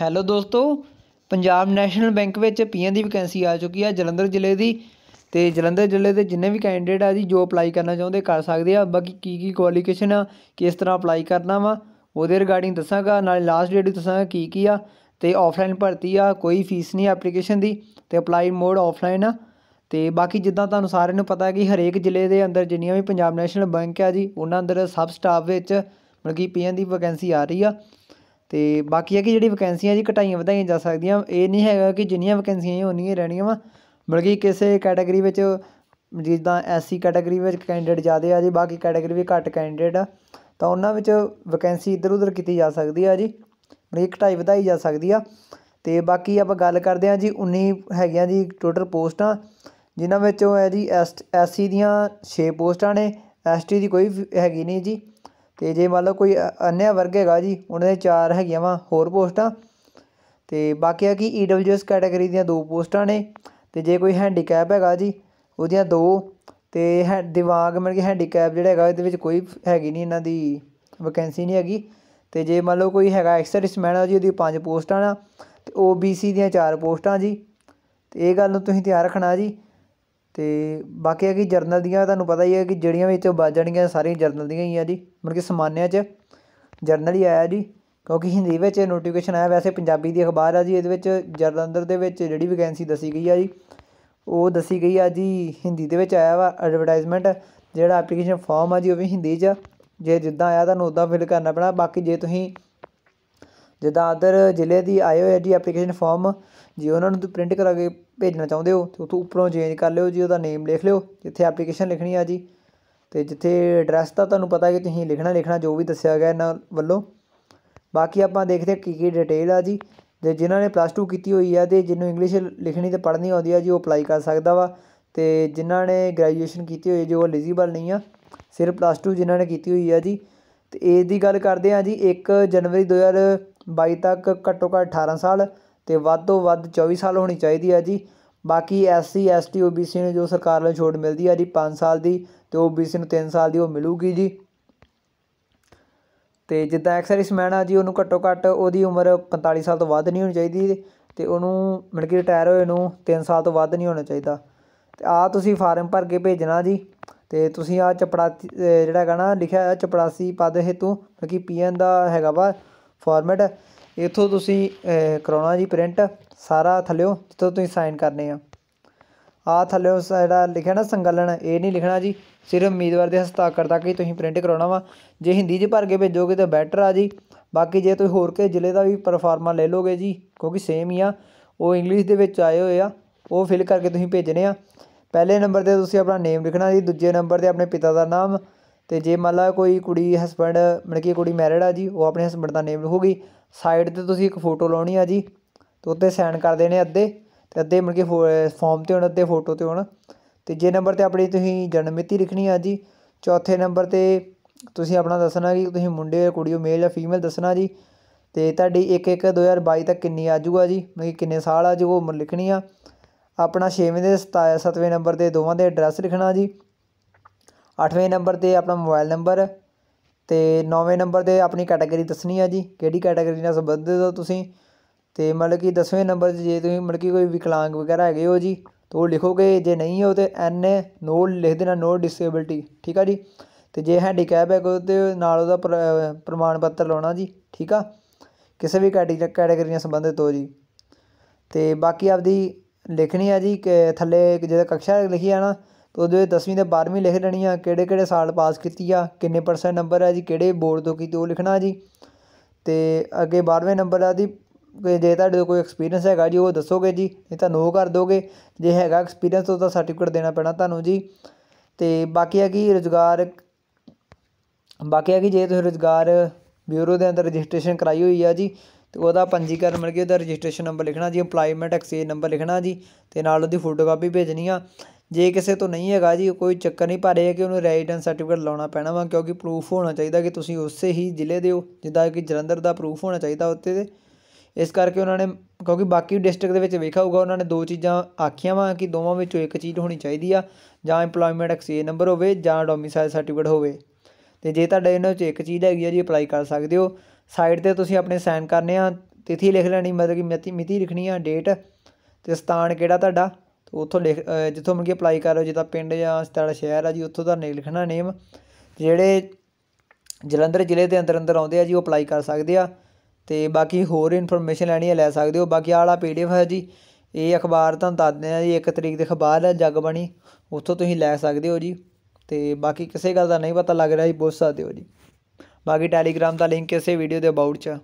hello ਦੋਸਤੋ Punjab national bank ਵਿੱਚ PN ਦੀ ਵੈਕੈਂਸੀ ਆ ਚੁੱਕੀ ਹੈ ਜਲੰਧਰ ਜ਼ਿਲ੍ਹੇ ਦੀ ਤੇ ਜਲੰਧਰ ਜ਼ਿਲ੍ਹੇ ਦੇ ਜਿੰਨੇ ਵੀ ਕੈਂਡੀਡੇਟ ਆ ਜੀ ਜੋ ਅਪਲਾਈ ਕਰਨਾ ਚਾਹੁੰਦੇ ਕਰ ਸਕਦੇ ਆ ਬਾਕੀ ਕੀ ਕੀ ਕੁਆਲੀਫਿਕੇਸ਼ਨ ਆ ਕਿਸ ਤਰ੍ਹਾਂ ਅਪਲਾਈ ਕਰਨਾ ਵਾ ਉਹਦੇ ਰਿਗਾਰਡਿੰਗ ਦੱਸਾਂਗਾ ਨਾਲੇ ਲਾਸਟ ਡੇਟ ਵੀ ਦੱਸਾਂਗਾ ਕੀ ਕੀ ਆ ਤੇ ਆਫਲਾਈਨ ਭਰਤੀ ਆ ਕੋਈ ਫੀਸ ਨਹੀਂ ਐਪਲੀਕੇਸ਼ਨ ਦੀ ਤੇ ਅਪਲਾਈ ਮੋਡ ਆਫਲਾਈਨ ਆ ਤੇ ਬਾਕੀ ਜਿੱਦਾਂ ਤੁਹਾਨੂੰ ਸਾਰਿਆਂ ਨੂੰ ਪਤਾ ਹੈ ਕਿ ਹਰੇਕ ਜ਼ਿਲ੍ਹੇ ਦੇ ਅੰਦਰ ਜਿੰਨੀਆਂ ਵੀ ਪੰਜਾਬ ਨੈਸ਼ਨਲ ਬੈਂਕ ਆ ਜੀ ਉਹਨਾਂ ਅੰਦਰ ਸਬ ਸਟਾਫ ਵਿੱਚ ਮਤਲਬ ਕਿ ਪੀਐਨ ਦੀ ਵੈਕੈਂਸੀ ਆ ਰਹੀ ਆ ਤੇ ਬਾਕੀ ਹੈ ਕਿ ਜਿਹੜੀ ਵੈਕੈਂਸੀਆਂ ਜੀ ਘਟਾਈਆਂ ਵਧਾਈਆਂ ਜਾ ਸਕਦੀਆਂ ਇਹ ਨਹੀਂ ਹੈਗਾ ਕਿ ਜਿੰਨੀਆਂ ਵੈਕੈਂਸੀਆਂ ਹੀ ਹੋਣੀਆਂ ਰਹਿਣੀਆਂ ਵਾ ਬਲਕਿ ਕਿਸੇ ਕੈਟਾਗਰੀ ਵਿੱਚ ਜਿੱਦਾਂ ਐਸਸੀ ਕੈਟਾਗਰੀ ਵਿੱਚ ਕੈਂਡੀਡੇਟ ਜ਼ਿਆਦੇ ਆ ਜੀ ਬਾਕੀ ਕੈਟਾਗਰੀ ਵੀ ਘੱਟ ਕੈਂਡੀਡੇਟ ਆ ਤਾਂ ਉਹਨਾਂ ਵਿੱਚ ਵੈਕੈਂਸੀ ਇੱਧਰ ਉੱਧਰ ਕੀਤੀ ਜਾ ਸਕਦੀ ਆ ਜੀ ਬਲਕਿ ਘਟਾਈ ਵਧਾਈ ਜਾ ਸਕਦੀ ਆ ਤੇ ਬਾਕੀ ਆਪਾਂ ਗੱਲ ਕਰਦੇ ਆ ਜੀ 19 ਹੈਗੀਆਂ ਜੀ ਟੋਟਲ ਪੋਸਟਾਂ ਜਿਨ੍ਹਾਂ ਵਿੱਚੋਂ ਹੈ ਜੀ ਐਸਸੀ ਦੀਆਂ 6 ਪੋਸਟਾਂ ਨੇ ਐਸਟੀ ਦੀ ਕੋਈ ਹੈਗੀ ਨਹੀਂ ਜੀ ਤੇ ਜੇ ਮੰਨ ਲਓ ਕੋਈ ਅਨਿਆ ਵਰਗ ਹੈਗਾ ਜੀ ਉਹਨਾਂ ਦੇ ਚਾਰ ਹੈਗੀਆਂ ਵਾ ਹੋਰ ਪੋਸਟਾਂ ਤੇ ਬਾਕੀ ਆ ਕਿ ਈਡਬਲਯੂਐਸ e ਕੈਟਾਗਰੀ ਦੀਆਂ ਦੋ ਪੋਸਟਾਂ ਨੇ ਤੇ ਜੇ ਕੋਈ ਹੈਂਡੀਕੈਪ ਹੈਗਾ ਜੀ ਉਹਦੀਆਂ ਦੋ ਤੇ ਹੈ ਦਿਮਾਗ ਮਤਲਬ ਕਿ ਹੈਂਡੀਕੈਪ ਜਿਹੜਾ ਹੈਗਾ ਇਹਦੇ ਵਿੱਚ ਕੋਈ ਹੈਗੀ ਨਹੀਂ ਇਹਨਾਂ ਦੀ ਵੈਕੈਂਸੀ ਨਹੀਂ ਹੈਗੀ ਤੇ ਜੇ ਮੰਨ ਲਓ ਕੋਈ ਹੈਗਾ ਐਕਸਰਵਿਸਮੈਨ ਆ ਜੀ ਉਹਦੀ ਪੰਜ ਪੋਸਟਾਂ ਆ ਤੇ ਸੀ ਦੀਆਂ ਚਾਰ ਪੋਸਟਾਂ ਜੀ ਤੇ ਇਹ ਗੱਲ ਨੂੰ ਤੁਸੀਂ ਧਿਆਨ ਰੱਖਣਾ ਜੀ ਤੇ ਬਾਕੀ ਆ ਕਿ ਜਰਨਲ ਦੀਆਂ ਤੁਹਾਨੂੰ ਪਤਾ ਹੀ ਹੈ ਕਿ ਜਿਹੜੀਆਂ ਵਿੱਚੋਂ ਬਚ ਜਾਣੀਆਂ ਸਾਰੀਆਂ ਜਰਨਲ ਦੀਆਂ ਹੀ ਆ ਜੀ ਮਤਲਬ ਕਿ ਸਮਾਨਿਆਂ 'ਚ ਜਰਨਲ ਹੀ ਆਇਆ ਜੀ ਕਿਉਂਕਿ ਹਿੰਦੀ ਵਿੱਚ ਨੋਟੀਫਿਕੇਸ਼ਨ ਆਇਆ ਵੈਸੇ ਪੰਜਾਬੀ ਦੀ ਅਖਬਾਰ ਆ ਜੀ ਇਹਦੇ ਵਿੱਚ ਜਰਨਲ ਦੇ ਵਿੱਚ ਜਿਹੜੀ ਵੈਕੈਂਸੀ ਦੱਸੀ ਗਈ ਆ ਜੀ ਉਹ ਦੱਸੀ ਗਈ ਆ ਜੀ ਹਿੰਦੀ ਦੇ ਵਿੱਚ ਆਇਆ ਵਾ ਐਡਵਰਟਾਈਜ਼ਮੈਂਟ ਜਿਹੜਾ ਐਪਲੀਕੇਸ਼ਨ ਫਾਰਮ ਆ ਜੀ ਉਹ ਵੀ ਹਿੰਦੀ 'ਚ ਜੇ ਜਿੱਦਾਂ ਆਇਆ ਤੁਹਾਨੂੰ ਉਦਾਂ ਫਿਲ ਕਰਨਾ ਪੈਣਾ ਬਾਕੀ ਜੇ ਤੁਸੀਂ ਜਿੱਦਾਂ ਅਦਰ ਜ਼ਿਲ੍ਹੇ ਦੀ ਆਏ ਹੋਏ ਜੀ ਐਪਲੀਕੇਸ਼ਨ ਫਾਰਮ ਜੀ ਉਹਨਾਂ ਨੂੰ ਤੁਸੀਂ ਪ੍ਰਿੰਟ ਕਰਾ ਕੇ ਭੇਜਣਾ ਚਾਹੁੰਦੇ ਹੋ ਤੇ ਉੱਥੋਂ ਉੱਪਰੋਂ ਚੇਂਜ ਕਰ ਲਿਓ ਜੀ ਉਹਦਾ ਨੇਮ ਲਿਖ ਲਿਓ ਜਿੱਥੇ ਐਪਲੀਕੇਸ਼ਨ ਲਿਖਣੀ ਆ ਜੀ ਤੇ ਜਿੱਥੇ ਐਡਰੈਸ ਤਾਂ ਤੁਹਾਨੂੰ ਪਤਾ ਕਿ ਤੁਸੀਂ ਲਿਖਣਾ ਲਿਖਣਾ ਜੋ ਵੀ ਦੱਸਿਆ ਗਿਆ ਇਹਨਾਂ ਵੱਲੋਂ ਬਾਕੀ ਆਪਾਂ ਦੇਖਦੇ ਕੀ ਕੀ ਡਿਟੇਲ ਆ ਜੀ ਤੇ ਜਿਨ੍ਹਾਂ ਨੇ ਪਲੱਸ 2 ਕੀਤੀ ਹੋਈ ਆ ਤੇ ਜਿਹਨੂੰ ਇੰਗਲਿਸ਼ ਲਿਖਣੀ ਤੇ ਪੜ੍ਹਨੀ ਆਉਂਦੀ ਆ ਜੀ ਉਹ ਅਪਲਾਈ ਕਰ ਸਕਦਾ ਵਾ ਤੇ ਜਿਨ੍ਹਾਂ ਨੇ ਗ੍ਰੈਜੂਏਸ਼ਨ ਕੀਤੀ ਹੋਈ ਜੋ ਐਲੀਜੀਬਲ ਨਹੀਂ ਆ ਸਿਰਫ ਪਲੱਸ 2 ਜਿਨ੍ਹਾਂ ਨੇ ਕੀਤੀ ਹੋਈ ਆ ਜੀ ਤੇ ਏਜ ਦੀ ਗੱਲ ਕਰਦੇ ਆ ਜੀ 1 ਜਨਵਰੀ 2022 ਤੱਕ ਘੱਟੋ ਘੱਟ 18 ਸਾਲ ਤੇ ਵੱਧ ਤੋਂ ਵੱਧ 24 ਸਾਲ ਹੋਣੀ ਚਾਹੀਦੀ ਆ ਜੀ ਬਾਕੀ ਐਸਸੀ ਐਸਟੀ ਓਬੀਸੀ ਨੂੰ ਜੋ ਸਰਕਾਰ ਵੱਲੋਂ ਛੋਟ ਮਿਲਦੀ ਆ ਜੀ 5 ਸਾਲ ਦੀ ਤੇ ਓਬੀਸੀ ਨੂੰ 3 ਸਾਲ ਦੀ ਉਹ ਮਿਲੂਗੀ ਜੀ ਤੇ ਜਿੱਦਾਂ ਐਕਸਰਸਾਈਜ਼ਮੈਨ ਆ ਜੀ ਉਹਨੂੰ ਘੱਟੋ ਘੱਟ ਉਹਦੀ ਉਮਰ 45 ਸਾਲ ਤੋਂ ਵੱਧ ਨਹੀਂ ਹੋਣੀ ਚਾਹੀਦੀ ਤੇ ਉਹਨੂੰ ਮਿਲ ਕੇ ਰਿਟਾਇਰ ਹੋਏ ਨੂੰ 3 ਸਾਲ ਤੋਂ ਵੱਧ ਨਹੀਂ ਹੋਣਾ ਚਾਹੀਦਾ ਤੇ ਆ ਤੁਸੀਂ ਫਾਰਮ ਭਰ ਕੇ ਭੇਜਣਾ ਜੀ ਤੇ ਤੁਸੀਂ ਆ ਚਪੜਾ ਜਿਹੜਾ ਹੈਗਾ ਨਾ ਲਿਖਿਆ ਹੋਇਆ ਚਪੜਾਸੀ ਪਦ ਹੇਤੂ ਕਿ ਪੀਐਨ ਦਾ ਹੈਗਾ ਵਾ ਫਾਰਮੈਟ ਇੱਥੋਂ ਤੁਸੀਂ ਕਰਾਉਣਾ ਜੀ ਪ੍ਰਿੰਟ ਸਾਰਾ ਥੱਲੇੋਂ ਜਿੱਥੋਂ ਤੁਸੀਂ ਸਾਈਨ ਕਰਨੇ ਆ ਆ ਥੱਲੇੋਂ ਜਿਹੜਾ ਲਿਖਿਆ ਨਾ ਸੰਗਲਨ ਇਹ ਨਹੀਂ ਲਿਖਣਾ ਜੀ ਸਿਰਫ ਉਮੀਦਵਾਰ ਦੇ ਹਸਤਾਖਰ ਤੱਕ ਹੀ ਤੁਸੀਂ ਪ੍ਰਿੰਟ ਕਰਾਉਣਾ ਵਾ ਜੇ ਹਿੰਦੀ 'ਚ ਭਰ ਕੇ ਭੇਜੋਗੇ ਤਾਂ ਬੈਟਰ ਆ ਜੀ ਬਾਕੀ ਜੇ ਤੁਸੀਂ ਹੋਰ ਕੇ ਜ਼ਿਲ੍ਹੇ ਦਾ ਵੀ ਪਰਫਾਰਮਾ ਲੈ ਲੋਗੇ ਜੀ ਕਿਉਂਕਿ ਸੇਮ ਹੀ ਆ ਉਹ ਇੰਗਲਿਸ਼ ਦੇ ਵਿੱਚ ਆਏ ਹੋਏ ਆ ਉਹ ਫਿਲ ਕਰਕੇ ਤੁਸੀਂ ਭੇਜਣੇ ਆ ਪਹਿਲੇ ਨੰਬਰ ਤੇ ਤੁਸੀਂ ਆਪਣਾ ਨੇਮ ਲਿਖਣਾ ਜੀ ਦੂਜੇ ਨੰਬਰ ਤੇ ਆਪਣੇ ਪਿਤਾ ਦਾ ਨਾਮ ਤੇ ਜੇ ਮੰਨ ਲਾ ਕੋਈ ਕੁੜੀ ਹਸਬੰਡ ਮਿਲ ਕੇ ਕੁੜੀ ਮੈਰਿਡ ਆ ਜੀ ਉਹ ਆਪਣੇ ਹਸਬੰਡ ਦਾ ਨੇਮ ਲਿਖੂਗੀ ਸਾਈਡ 'ਤੇ ਤੁਸੀਂ ਇੱਕ ਫੋਟੋ ਲਾਉਣੀ ਆ ਜੀ ਤੇ ਉੱਤੇ ਸਾਈਨ ਕਰ ਦੇਣੇ ਅੱਧੇ ਤੇ ਅੱਧੇ ਮਿਲ ਕੇ ਫਾਰਮ 'ਤੇ ਹੋਣ ਅੱਧੇ ਫੋਟੋ 'ਤੇ ਹੋਣ ਤੇ ਜੇ ਨੰਬਰ 'ਤੇ ਆਪਣੀ ਤੁਸੀਂ ਜਨਮ ਮਿਤੀ ਲਿਖਣੀ ਆ ਜੀ ਚੌਥੇ ਨੰਬਰ 'ਤੇ ਤੁਸੀਂ ਆਪਣਾ ਦੱਸਣਾ ਕਿ ਤੁਸੀਂ ਮੁੰਡੇ ਆ ਕੁੜੀ ਹੋ ਮੇਲ ਜਾਂ ਫੀਮੇਲ ਦੱਸਣਾ ਜੀ ਤੇ ਤੁਹਾਡੀ 1 ਇੱਕ 2022 ਤੱਕ ਕਿੰਨੀ ਆ ਜੂਗਾ ਜੀ ਮੈਂ ਕਿੰਨੇ ਸਾਲ ਆ ਜੀ ਉਹ ਉਮਰ ਲਿਖਣੀ ਆ ਆਪਣਾ 6ਵੇਂ ਦੇ 7ਵੇਂ ਨੰਬਰ ਦੇ ਦੋਵਾਂ ਦੇ ਐਡਰੈਸ ਲਿਖਣਾ ਜੀ ਅੱਠਵੇਂ ਨੰਬਰ 'ਤੇ ਆਪਣਾ ਮੋਬਾਈਲ ਨੰਬਰ ਤੇ ਨੌਵੇਂ ਨੰਬਰ 'ਤੇ ਆਪਣੀ ਕੈਟਾਗਰੀ ਦੱਸਣੀ ਆ ਜੀ ਕਿਹੜੀ ਕੈਟਾਗਰੀ ਨਾਲ ਸੰਬੰਧਿਤ ਹੋ ਤੁਸੀਂ ਤੇ ਮਤਲਬ ਕਿ ਦਸਵੇਂ ਨੰਬਰ 'ਤੇ ਜੇ ਤੁਸੀਂ ਮਤਲਬ ਕਿ ਕੋਈ ਵਿਕਲਾਂਗ ਵਗੈਰਾ ਹੈਗੇ ਹੋ ਜੀ ਤਾਂ ਉਹ ਲਿਖੋਗੇ ਜੇ ਨਹੀਂ ਹੋ ਤੇ ਐਨ ਨੋ ਲਿਖ ਦੇਣਾ ਨੋ ਡਿਸੇਬਿਲਟੀ ਠੀਕ ਆ ਜੀ ਤੇ ਜੇ ਹੈਂਡੀਕੈਪ ਹੈ ਕੋਈ ਤੇ ਨਾਲ ਉਹਦਾ ਪ੍ਰਮਾਣ ਪੱਤਰ ਲਾਉਣਾ ਜੀ ਠੀਕ ਆ ਕਿਸੇ ਵੀ ਕੈਟਾਗਰੀ ਨਾਲ ਸੰਬੰਧਿਤ ਹੋ ਜੀ ਤੇ ਬਾਕੀ ਆਪਦੀ ਲਿਖਣੀ ਆ ਜੀ ਕਿ ਥੱਲੇ ਜਿਹੜਾ ਕਕਸ਼ਾ ਲਿਖੀ ਆ ਨਾ ਤਾਂ ਉਹਦੇ 10ਵੀਂ ਤੇ 12ਵੀਂ ਲਿਖ ਲੈਣੀ ਆ ਕਿਹੜੇ ਕਿਹੜੇ ਸਾਲ ਪਾਸ ਕੀਤੀ ਆ ਕਿੰਨੇ ਪਰਸੈਂਟ ਨੰਬਰ ਆ ਜੀ ਕਿਹੜੇ ਬੋਰਡ ਤੋਂ ਕੀਤੀ ਉਹ ਲਿਖਣਾ ਜੀ ਤੇ ਅੱਗੇ 12ਵੇਂ ਨੰਬਰ ਆ ਦੀ ਜੇ ਤੁਹਾਡੇ ਕੋਈ ਐਕਸਪੀਰੀਅੰਸ ਹੈਗਾ ਜੀ ਉਹ ਦੱਸੋਗੇ ਜੀ ਨਹੀਂ ਤਾਂ ਨੋ ਕਰ ਦੋਗੇ ਜੇ ਹੈਗਾ ਐਕਸਪੀਰੀਅੰਸ ਤਾਂ ਸਰਟੀਫਿਕੇਟ ਦੇਣਾ ਪੈਣਾ ਤੁਹਾਨੂੰ ਜੀ ਤੇ ਬਾਕੀ ਆ ਕਿ ਰੋਜ਼ਗਾਰ ਬਾਕੀ ਆ ਕਿ ਜੇ ਤੁਸੀਂ ਰੋਜ਼ਗਾਰ ਬਿਊਰੋ ਦੇ ਅੰਦਰ ਰਜਿਸਟ੍ਰੇਸ਼ਨ ਕਰਾਈ ਹੋਈ ਆ ਜੀ ਤੇ ਉਹਦਾ ਪੰਜੀਕਰਨ ਮਿਲ ਕੇ ਉਹਦਾ ਰਜਿਸਟ੍ਰੇਸ਼ਨ ਨੰਬਰ ਲਿਖਣਾ ਜੀ ਅਪਲਾਈਮੈਂਟ ਐਕਸਚੇਂਜ ਨੰਬਰ ਲਿਖਣਾ ਜੀ ਤੇ ਨਾਲ ਉਹਦੀ ਫੋਟੋਕਾਪੀ ਭੇਜਣੀ ਆ ਜੇ ਕਿਸੇ ਤੋਂ ਨਹੀਂ ਹੈਗਾ ਜੀ ਕੋਈ ਚੱਕਰ ਨਹੀਂ ਪਰ ਇਹ ਕਿ ਉਹਨੂੰ ਰੈਜ਼ੀਡੈਂਸ ਸਰਟੀਫਿਕੇਟ ਲਾਉਣਾ ਪੈਣਾ ਵਾ ਕਿਉਂਕਿ ਪ੍ਰੂਫ ਹੋਣਾ ਚਾਹੀਦਾ ਕਿ ਤੁਸੀਂ ਉਸੇ ਹੀ ਜ਼ਿਲ੍ਹੇ ਦੇ ਹੋ ਜਿੱਦਾਂ ਕਿ ਜਲੰਧਰ ਦਾ ਪ੍ਰੂਫ ਹੋਣਾ ਚਾਹੀਦਾ ਉੱਤੇ ਦੇ ਇਸ ਕਰਕੇ ਉਹਨਾਂ ਨੇ ਕਿਉਂਕਿ ਬਾਕੀ ਡਿਸਟ੍ਰਿਕਟ ਦੇ ਵਿੱਚ ਵੇਖਿਆ ਹੋਊਗਾ ਉਹਨਾਂ ਨੇ ਦੋ ਚੀਜ਼ਾਂ ਆਖੀਆਂ ਵਾ ਕਿ ਦੋਵਾਂ ਵਿੱਚੋਂ ਇੱਕ ਚੀਜ਼ ਹੋਣੀ ਚਾਹੀਦੀ ਆ ਜਾਂ EMPLOYMENT ਐਕਸਚੇਂਜ ਨੰਬਰ ਹੋਵੇ ਜਾਂ ਡੋਮਿਸਾਈਲ ਸਰਟੀਫਿਕੇਟ ਹੋਵੇ ਤੇ ਜੇ ਤੁਹਾਡੇ ਇਹਨਾਂ ਵਿੱਚ ਇੱਕ ਚੀਜ਼ ਹੈਗੀ ਆ ਜੀ ਅਪਲਾਈ ਕਰ ਸਕਦੇ ਹੋ ਸਾਈਡ ਤੇ ਤੁਸੀਂ ਆਪਣੇ ਸਾਈਨ ਕਰਨੇ ਆ ਤਿਥੀ ਲਿਖ ਲੈਣੀ ਮਤਲਬ ਕਿ ਮਿਤੀ ਲਿਖਣੀ ਆ ਡੇਟ ਤੇ ਸਥਾਨ ਕਿਹੜਾ ਤੁਹਾਡਾ ਤੋ ਉੱਥੋਂ ਲਿਖ ਜਿੱਥੋਂ ਮਤਲਬ ਕਿ ਅਪਲਾਈ ਕਰ ਰਹੇ ਹੋ ਜਿੱਦਾਂ ਪਿੰਡ ਜਾਂ ਤੁਹਾਡਾ ਸ਼ਹਿਰ ਆ ਜੀ ਉੱਥੋਂ ਦਾ ਨੇ ਲਿਖਣਾ ਨੇਮ ਜਿਹੜੇ ਜਲੰਧਰ ਜ਼ਿਲ੍ਹੇ ਦੇ ਅੰਦਰ ਅੰਦਰ ਆਉਂਦੇ ਆ ਜੀ ਉਹ ਅਪਲਾਈ ਕਰ ਸਕਦੇ ਆ ਤੇ ਬਾਕੀ ਹੋਰ ਇਨਫੋਰਮੇਸ਼ਨ ਲੈਣੀ ਹੈ ਲੈ ਸਕਦੇ ਹੋ ਬਾਕੀ ਆਹ ਵਾਲਾ ਪੀਡੀਐਫ ਹੈ ਜੀ ਇਹ ਅਖਬਾਰ ਤੁਹਾਨੂੰ ਦੱਸਦੇ ਆ ਜੀ ਇੱਕ ਤਰੀਕ ਦੇ ਅਖਬਾਰ ਹੈ ਜਗਬਾਣੀ ਉੱਥੋਂ ਤੁਸੀਂ ਲੈ ਸਕਦੇ ਹੋ ਜੀ ਤੇ ਬਾਕੀ ਕਿਸੇ ਗੱਲ ਦਾ ਨਹੀਂ ਪਤਾ ਲੱਗ ਰਿਹਾ ਜੀ ਪੁੱਛ ਸਕਦੇ ਹੋ ਜੀ ਬਾਕੀ ਟੈਲੀਗ੍ਰਾਮ ਦਾ ਲਿੰਕ ਇਸੇ ਵੀਡੀਓ ਦੇ ਅਬਾਊਟ 'ਚ